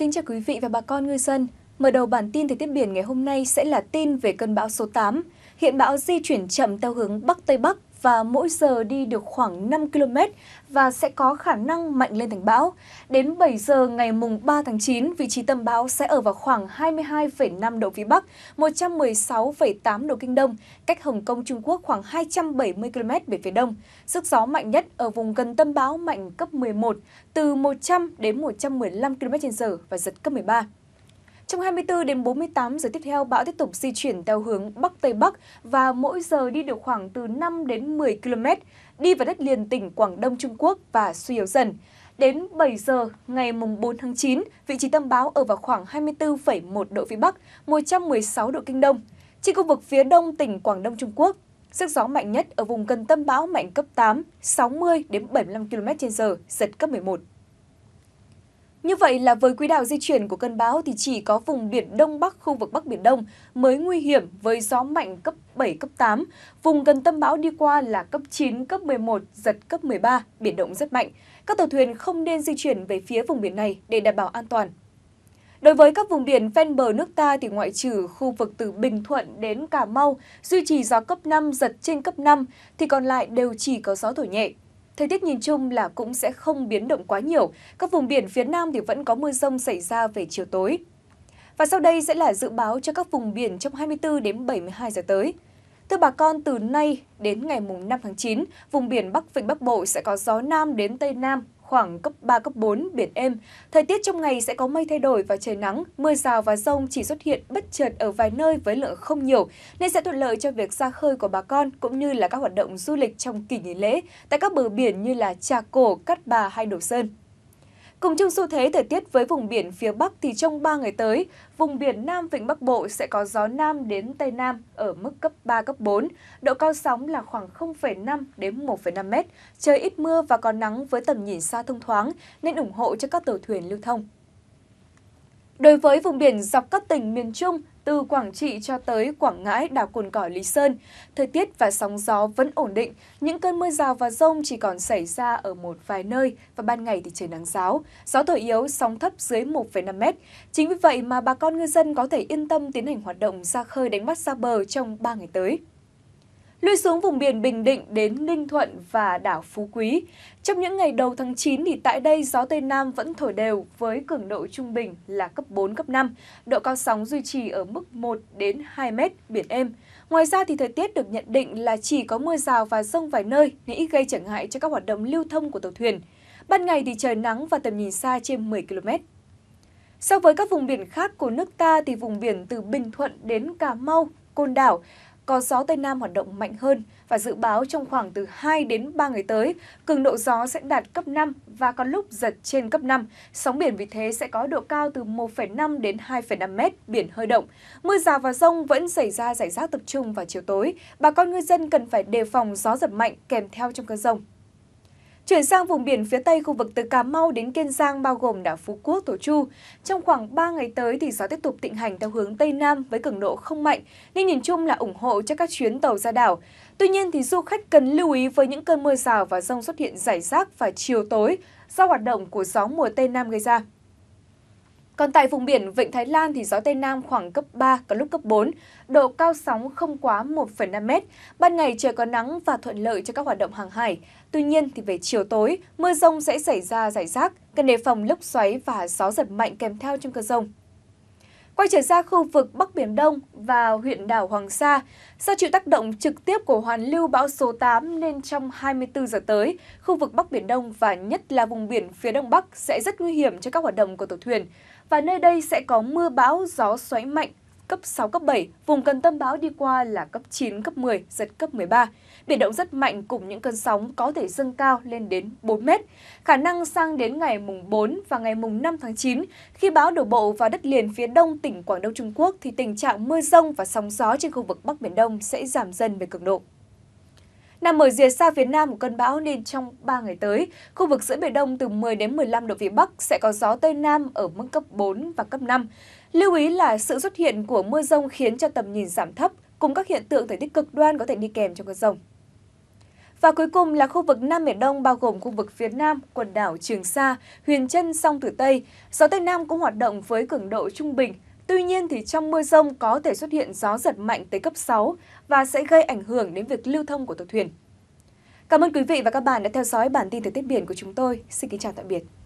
Kính chào quý vị và bà con ngư dân. Mở đầu bản tin thời tiết biển ngày hôm nay sẽ là tin về cơn bão số 8. Hiện bão di chuyển chậm theo hướng Bắc Tây Bắc và mỗi giờ đi được khoảng 5 km và sẽ có khả năng mạnh lên thành bão. Đến 7 giờ ngày mùng 3 tháng 9, vị trí tâm bão sẽ ở vào khoảng 22,5 độ Vĩ Bắc, 116,8 độ Kinh Đông, cách Hồng Kông Trung Quốc khoảng 270 km về phía đông. Sức gió mạnh nhất ở vùng gần tâm bão mạnh cấp 11, từ 100 đến 115 km/h và giật cấp 13. Trong 24 đến 48 giờ tiếp theo, bão tiếp tục di chuyển theo hướng Bắc Tây Bắc và mỗi giờ đi được khoảng từ 5 đến 10 km, đi vào đất liền tỉnh Quảng Đông Trung Quốc và suy yếu dần. Đến 7 giờ ngày 4 tháng 9, vị trí tâm bão ở vào khoảng 24,1 độ Vĩ Bắc, 116 độ Kinh Đông. Trên khu vực phía đông tỉnh Quảng Đông Trung Quốc, sức gió mạnh nhất ở vùng gần tâm bão mạnh cấp 8, 60 đến 75 km/h, giật cấp 11. Như vậy là với quỹ đạo di chuyển của cơn bão thì chỉ có vùng biển Đông Bắc khu vực Bắc Biển Đông mới nguy hiểm với gió mạnh cấp 7, cấp 8. Vùng gần tâm bão đi qua là cấp 9, cấp 11, giật cấp 13, biển động rất mạnh. Các tàu thuyền không nên di chuyển về phía vùng biển này để đảm bảo an toàn. Đối với các vùng biển ven bờ nước ta thì ngoại trừ khu vực từ Bình Thuận đến Cà Mau duy trì gió cấp 5, giật trên cấp 5 thì còn lại đều chỉ có gió thổi nhẹ. Thời tiết nhìn chung là cũng sẽ không biến động quá nhiều. Các vùng biển phía Nam thì vẫn có mưa rông xảy ra về chiều tối. Và sau đây sẽ là dự báo cho các vùng biển trong 24 đến 72 giờ tới. Thưa bà con, từ nay đến ngày mùng 5 tháng 9, vùng biển Bắc Vịnh Bắc Bộ sẽ có gió Nam đến Tây Nam khoảng cấp 3, cấp 4, biển êm. Thời tiết trong ngày sẽ có mây thay đổi và trời nắng, mưa rào và rông chỉ xuất hiện bất chợt ở vài nơi với lượng không nhiều, nên sẽ thuận lợi cho việc ra khơi của bà con cũng như là các hoạt động du lịch trong kỳ nghỉ lễ tại các bờ biển như là Trà Cổ, Cát Bà hay Đồ Sơn. Cùng chung xu thế thời tiết với vùng biển phía Bắc thì trong 3 ngày tới, vùng biển Nam Vịnh Bắc Bộ sẽ có gió Nam đến Tây Nam ở mức cấp 3, cấp 4, độ cao sóng là khoảng 0,5 đến 1,5 mét, trời ít mưa và có nắng với tầm nhìn xa thông thoáng nên ủng hộ cho các tàu thuyền lưu thông. Đối với vùng biển dọc các tỉnh miền Trung, từ Quảng Trị cho tới Quảng Ngãi, đảo Cồn Cỏ, Lý Sơn. Thời tiết và sóng gió vẫn ổn định, những cơn mưa rào và rông chỉ còn xảy ra ở một vài nơi và ban ngày thì trời nắng giáo, gió thổi yếu, sóng thấp dưới 1,5 mét. Chính vì vậy mà bà con ngư dân có thể yên tâm tiến hành hoạt động ra khơi đánh bắt xa bờ trong 3 ngày tới lui xuống vùng biển Bình Định đến Ninh Thuận và đảo Phú Quý. Trong những ngày đầu tháng 9 thì tại đây gió Tây Nam vẫn thổi đều với cường độ trung bình là cấp 4, cấp 5, độ cao sóng duy trì ở mức 1 đến 2 mét, biển êm. Ngoài ra thì thời tiết được nhận định là chỉ có mưa rào và rông vài nơi nghĩ gây trở ngại cho các hoạt động lưu thông của tàu thuyền. Ban ngày thì trời nắng và tầm nhìn xa trên 10 km. So với các vùng biển khác của nước ta thì vùng biển từ Bình Thuận đến Cà Mau, Côn Đảo có gió Tây Nam hoạt động mạnh hơn và dự báo trong khoảng từ 2 đến 3 ngày tới, cường độ gió sẽ đạt cấp 5 và có lúc giật trên cấp 5. Sóng biển vì thế sẽ có độ cao từ 1,5 đến 2,5 mét, biển hơi động. Mưa rào và rông vẫn xảy ra giải rác tập trung vào chiều tối. Bà con ngư dân cần phải đề phòng gió giật mạnh kèm theo trong cơn rông. Chuyển sang vùng biển phía tây khu vực từ Cà Mau đến Kiên Giang bao gồm đảo Phú Quốc, tổ Chu. Trong khoảng 3 ngày tới thì gió tiếp tục tịnh hành theo hướng Tây Nam với cường độ không mạnh, nên nhìn chung là ủng hộ cho các chuyến tàu ra đảo. Tuy nhiên thì du khách cần lưu ý với những cơn mưa rào và rông xuất hiện rải rác vào chiều tối do hoạt động của gió mùa Tây Nam gây ra. Còn tại vùng biển Vịnh Thái Lan thì gió Tây Nam khoảng cấp 3, có lúc cấp 4, độ cao sóng không quá 1,5 mét. Ban ngày trời có nắng và thuận lợi cho các hoạt động hàng hải. Tuy nhiên thì về chiều tối, mưa rông sẽ xảy ra rải rác, cần đề phòng lốc xoáy và gió giật mạnh kèm theo trong cơn rông. Quay trở ra khu vực Bắc Biển Đông và huyện đảo Hoàng Sa, do chịu tác động trực tiếp của hoàn lưu bão số 8 nên trong 24 giờ tới, khu vực Bắc Biển Đông và nhất là vùng biển phía Đông Bắc sẽ rất nguy hiểm cho các hoạt động của tàu thuyền và nơi đây sẽ có mưa bão, gió xoáy mạnh, cấp 6, cấp 7, vùng gần tâm bão đi qua là cấp 9, cấp 10, giật cấp 13. Biển động rất mạnh cùng những cơn sóng có thể dâng cao lên đến 4 mét. Khả năng sang đến ngày mùng 4 và ngày mùng 5 tháng 9, khi bão đổ bộ vào đất liền phía đông tỉnh Quảng Đông Trung Quốc thì tình trạng mưa rông và sóng gió trên khu vực Bắc Biển Đông sẽ giảm dần về cường độ. Nằm ở rìa xa phía Nam của cơn bão nên trong 3 ngày tới, khu vực giữa Biển Đông từ 10 đến 15 độ Vĩ Bắc sẽ có gió Tây Nam ở mức cấp 4 và cấp 5. Lưu ý là sự xuất hiện của mưa rông khiến cho tầm nhìn giảm thấp, cùng các hiện tượng thời tiết cực đoan có thể đi kèm trong cơn rông. Và cuối cùng là khu vực Nam Biển Đông bao gồm khu vực phía Nam, quần đảo Trường Sa, Huyền Trân, Song Tử Tây. Gió Tây Nam cũng hoạt động với cường độ trung bình, Tuy nhiên, thì trong mưa rông có thể xuất hiện gió giật mạnh tới cấp 6 và sẽ gây ảnh hưởng đến việc lưu thông của tàu thuyền. Cảm ơn quý vị và các bạn đã theo dõi bản tin thời tiết biển của chúng tôi. Xin kính chào tạm biệt.